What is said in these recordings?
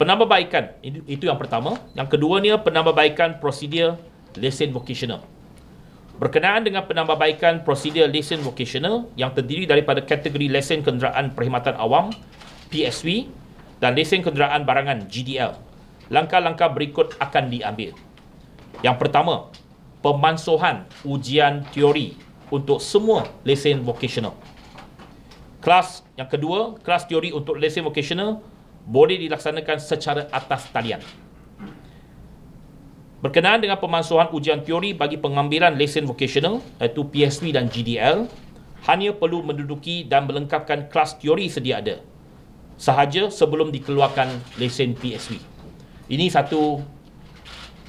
Penambahbaikan itu yang pertama. Yang kedua ni penambahbaikan prosedur lesen vocational. Berkenaan dengan penambahbaikan prosedur lesen vocational yang terdiri daripada kategori lesen kenderaan perkhidmatan awam (PSV) dan lesen kenderaan barangan GDL. Langkah-langkah berikut akan diambil. Yang pertama, pemansuhan ujian teori untuk semua lesen vocational. Kelas yang kedua, kelas teori untuk lesen vocational boleh dilaksanakan secara atas talian. Berkenaan dengan pemansuhan ujian teori bagi pengambilan lesen vocational iaitu PSV dan GDL, hanya perlu menduduki dan melengkapkan kelas teori sedia ada sahaja sebelum dikeluarkan lesen PSV. Ini satu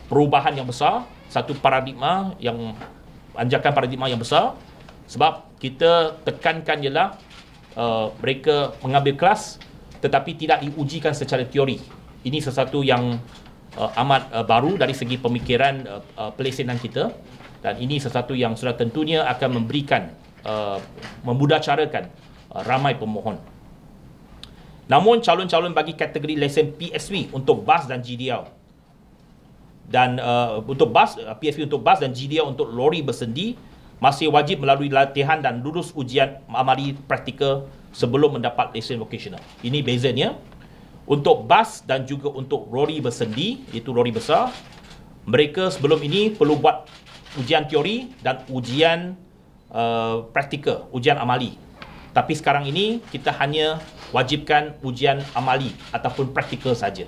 perubahan yang besar, satu paradigma yang anjakan paradigma yang besar sebab kita tekankan ialah Eh, mereka mengambil kelas tetapi tidak diujikan secara teori. Ini sesuatu yang uh, amat uh, baru dari segi pemikiran uh, uh, pelesenan kita dan ini sesuatu yang sudah tentunya akan memberikan uh, memudahcarakan uh, ramai pemohon. Namun calon-calon bagi kategori lesen PSV untuk bas dan GDL dan uh, untuk bas PSV untuk bas dan GDL untuk lori bersendi masih wajib melalui latihan dan lulus ujian amali praktikal sebelum mendapat lesen vocational. Ini bezanya. Untuk bas dan juga untuk lori bersendi, iaitu rori besar, mereka sebelum ini perlu buat ujian teori dan ujian uh, praktikal, ujian amali. Tapi sekarang ini kita hanya wajibkan ujian amali ataupun praktikal saja.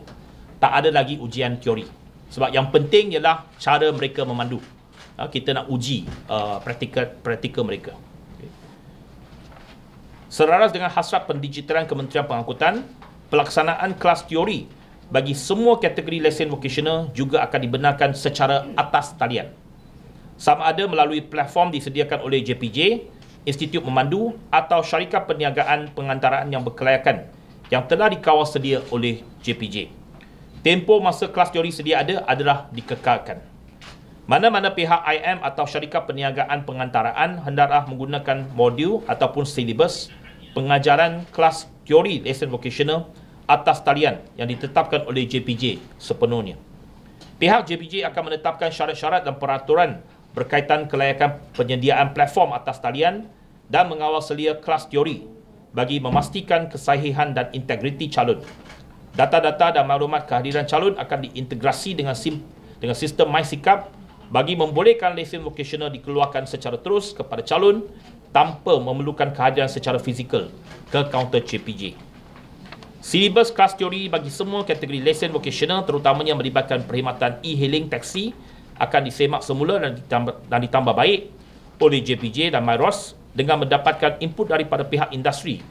Tak ada lagi ujian teori. Sebab yang penting ialah cara mereka memandu uh, kita nak uji ah, praktikal-praktikal mereka. Seraras dengan hasrat pendigitalan Kementerian Pengangkutan, pelaksanaan kelas teori bagi semua kategori lesen vocational juga akan dibenarkan secara atas talian. Sama ada melalui platform disediakan oleh JPJ, Institut Memandu atau Syarikat Perniagaan Pengantaraan yang berkelayakan yang telah dikawal sedia oleh JPJ. Tempo masa kelas teori sedia ada adalah dikekalkan. Mana-mana pihak IM atau syarikat perniagaan pengantaraan hendaklah menggunakan modul ataupun silibus pengajaran kelas teori lesson vocational atas talian yang ditetapkan oleh JPJ sepenuhnya. Pihak JPJ akan menetapkan syarat-syarat dan peraturan berkaitan kelayakan penyediaan platform atas talian dan mengawal selia kelas teori bagi memastikan kesahihan dan integriti calon. Data-data dan maklumat kehadiran calon akan diintegrasi dengan dengan sistem MySikap bagi membolehkan lesen vokasional dikeluarkan secara terus kepada calon tanpa memerlukan kehadiran secara fizikal ke kaunter CPJ. Silibus kelas teori bagi semua kategori lesen vokasional terutamanya yang melibatkan perkhidmatan e-hailing taksi akan disemak semula dan ditambah, dan ditambah baik oleh JPJ dan MyROS dengan mendapatkan input daripada pihak industri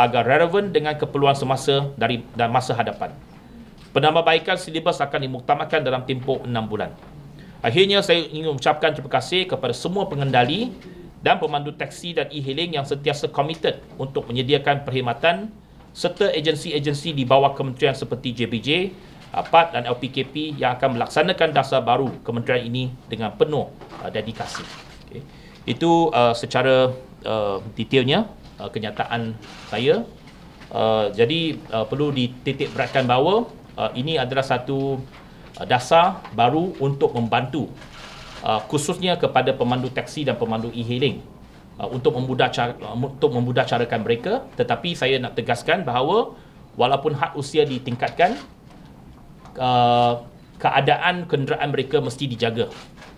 agar relevan dengan keperluan semasa dari dan masa hadapan. Penambahbaikan silibus akan dimuktamadkan dalam tempoh 6 bulan. Akhirnya saya ingin mengucapkan terima kasih kepada semua pengendali dan pemandu teksi dan e-hailing yang sentiasa komited untuk menyediakan perkhidmatan serta agensi-agensi di bawah kementerian seperti JBJ, APAT dan LPKP yang akan melaksanakan dasar baru kementerian ini dengan penuh uh, dedikasi. Okay. Itu uh, secara uh, detailnya uh, kenyataan saya. Uh, jadi uh, perlu dititik beratkan bahawa uh, ini adalah satu Eh, dasar baru untuk membantu uh, khususnya kepada pemandu teksi dan pemandu e-hailing uh, untuk memudah uh, untuk memudah carakan mereka tetapi saya nak tegaskan bahawa walaupun had usia ditingkatkan uh, keadaan kenderaan mereka mesti dijaga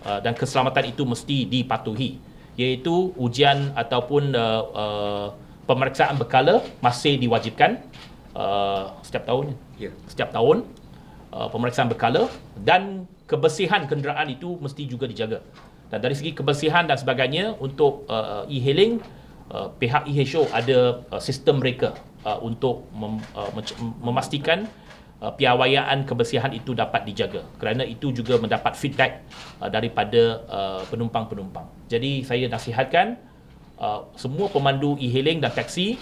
uh, dan keselamatan itu mesti dipatuhi iaitu ujian ataupun uh, uh, pemeriksaan berkala masih diwajibkan uh, setiap tahun yeah. setiap tahun Uh, pemeriksaan berkala dan kebersihan kenderaan itu mesti juga dijaga. Dan dari segi kebersihan dan sebagainya untuk uh, e-hailing uh, pihak e-hailing ada uh, sistem mereka uh, untuk mem, uh, memastikan uh, piawaian kebersihan itu dapat dijaga. Kerana itu juga mendapat feedback uh, daripada uh, penumpang-penumpang. Jadi saya nasihatkan uh, semua pemandu e-hailing dan taksi.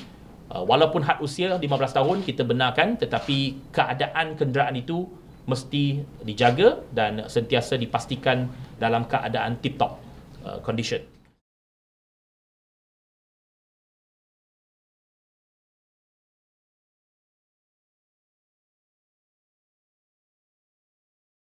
Uh, walaupun had usia 15 tahun kita benarkan tetapi keadaan kenderaan itu mesti dijaga dan sentiasa dipastikan dalam keadaan tip top uh, condition